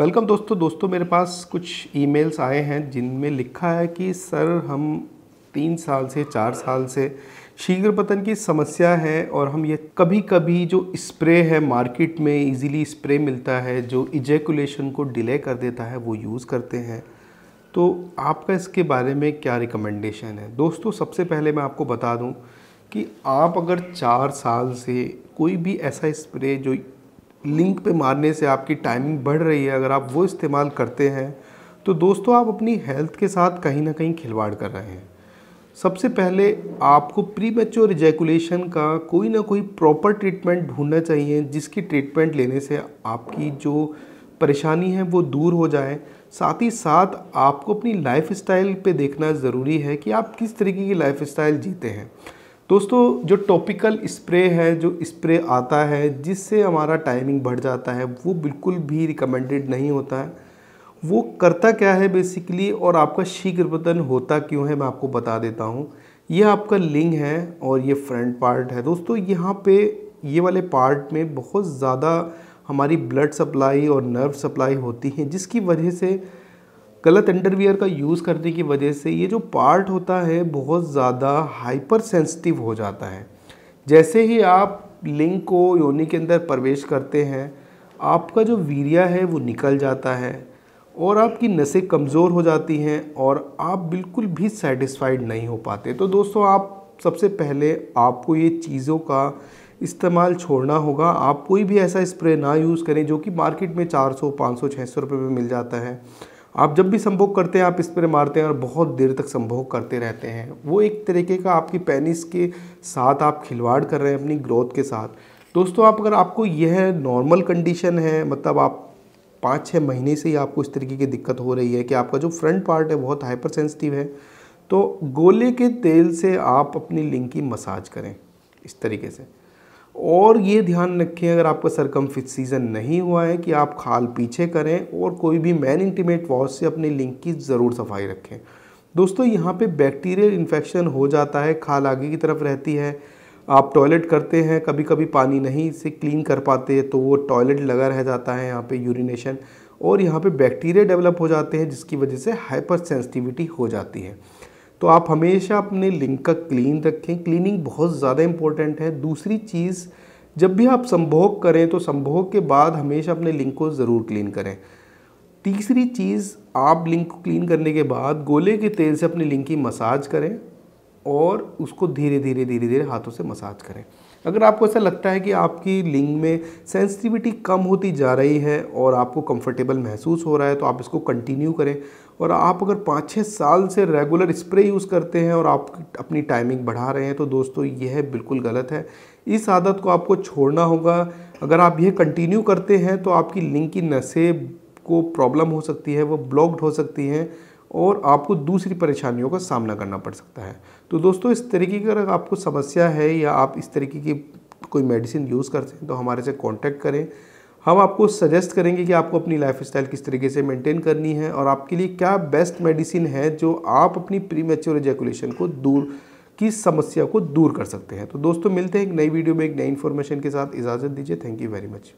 welcome दोस्तों दोस्तों मेरे पास कुछ ईमेल्स आए हैं जिनमें लिखा है कि सर हम तीन साल से चार साल से शीघ्र पतन की समस्या है और हम ये कभी कभी जो स्प्रे है मार्केट में इजीली स्प्रे मिलता है जो इजेकुलेशन को डिले कर देता है वो यूज़ करते हैं तो आपका इसके बारे में क्या रिकमेंडेशन है दोस्तों सबसे पहले मैं आपको बता दूं कि आप अगर चार साल से कोई भी ऐसा स्प्रे जो लिंक पे मारने से आपकी टाइमिंग बढ़ रही है अगर आप वो इस्तेमाल करते हैं तो दोस्तों आप अपनी हेल्थ के साथ कहीं ना कहीं खिलवाड़ कर रहे हैं सबसे पहले आपको प्री मेच्योर इजैकुलेशन का कोई ना कोई प्रॉपर ट्रीटमेंट ढूंढना चाहिए जिसकी ट्रीटमेंट लेने से आपकी जो परेशानी है वो दूर हो जाए साथ ही साथ आपको अपनी लाइफ स्टाइल पर देखना ज़रूरी है कि आप किस तरीके की लाइफ स्टाइल जीते हैं दोस्तों जो टॉपिकल स्प्रे है जो स्प्रे आता है जिससे हमारा टाइमिंग बढ़ जाता है वो बिल्कुल भी रिकमेंडेड नहीं होता है वो करता क्या है बेसिकली और आपका शीघ्र पतन होता क्यों है मैं आपको बता देता हूँ ये आपका लिंग है और ये फ्रंट पार्ट है दोस्तों यहाँ पे ये वाले पार्ट में बहुत ज़्यादा हमारी ब्लड सप्लाई और नर्व सप्लाई होती है जिसकी वजह से गलत अंडरवियर का यूज़ करने की वजह से ये जो पार्ट होता है बहुत ज़्यादा हाइपर सेंसिटिव हो जाता है जैसे ही आप लिंग को योनि के अंदर प्रवेश करते हैं आपका जो वीरिया है वो निकल जाता है और आपकी नसें कमज़ोर हो जाती हैं और आप बिल्कुल भी सेटिस्फाइड नहीं हो पाते तो दोस्तों आप सबसे पहले आपको ये चीज़ों का इस्तेमाल छोड़ना होगा आप कोई भी ऐसा स्प्रे ना यूज़ करें जो कि मार्केट में 400, 500, 600 रुपए में मिल जाता है आप जब भी संभोग करते हैं आप स्प्रे मारते हैं और बहुत देर तक संभोग करते रहते हैं वो एक तरीके का आपकी पेनिस के साथ आप खिलवाड़ कर रहे हैं अपनी ग्रोथ के साथ दोस्तों आप अगर आपको यह नॉर्मल कंडीशन है मतलब आप पाँच छः महीने से ही आपको इस तरीके की दिक्कत हो रही है कि आपका जो फ्रंट पार्ट है बहुत हाइपर सेंसिटिव है तो गोले के तेल से आप अपनी लिंग की मसाज करें इस तरीके से और ये ध्यान रखें अगर आपका सरकम सीजन नहीं हुआ है कि आप खाल पीछे करें और कोई भी मैन इंटीमेट वॉश से अपने लिंक की ज़रूर सफाई रखें दोस्तों यहाँ पे बैक्टीरियल इन्फेक्शन हो जाता है खाल आगे की तरफ रहती है आप टॉयलेट करते हैं कभी कभी पानी नहीं इसे क्लीन कर पाते तो वो टॉयलेट लगा रह जाता है यहाँ पर यूरिनेशन और यहाँ पर बैक्टीरिया डेवलप हो जाते हैं जिसकी वजह से हाइपर सेंसिटिविटी हो जाती है तो आप हमेशा अपने लिंक का क्लीन रखें क्लीनिंग बहुत ज़्यादा इम्पोर्टेंट है दूसरी चीज़ जब भी आप संभोग करें तो संभोग के बाद हमेशा अपने लिंक को ज़रूर क्लीन करें तीसरी चीज़ आप लिंक को क्लीन करने के बाद गोले के तेल से अपने लिंक की मसाज करें और उसको धीरे धीरे धीरे धीरे हाथों से मसाज करें अगर आपको ऐसा लगता है कि आपकी लिंग में सेंसिटिविटी कम होती जा रही है और आपको कंफर्टेबल महसूस हो रहा है तो आप इसको कंटिन्यू करें और आप अगर पाँच छः साल से रेगुलर स्प्रे यूज़ करते हैं और आप अपनी टाइमिंग बढ़ा रहे हैं तो दोस्तों यह बिल्कुल गलत है इस आदत को आपको छोड़ना होगा अगर आप यह कंटिन्यू करते हैं तो आपकी लिंग की नशे को प्रॉब्लम हो सकती है वो ब्लॉक्ड हो सकती हैं और आपको दूसरी परेशानियों का सामना करना पड़ सकता है तो दोस्तों इस तरीके की अगर आपको समस्या है या आप इस तरीके की कोई मेडिसिन यूज़ करते हैं तो हमारे से कॉन्टैक्ट करें हम आपको सजेस्ट करेंगे कि आपको अपनी लाइफ स्टाइल किस तरीके से मेंटेन करनी है और आपके लिए क्या बेस्ट मेडिसिन है जो आप अपनी प्री मेच्योर एजैकुलेशन को दूर की समस्या को दूर कर सकते हैं तो दोस्तों मिलते हैं एक नई वीडियो में एक नई इन्फॉर्मेशन के साथ इजाज़त दीजिए थैंक यू वेरी मच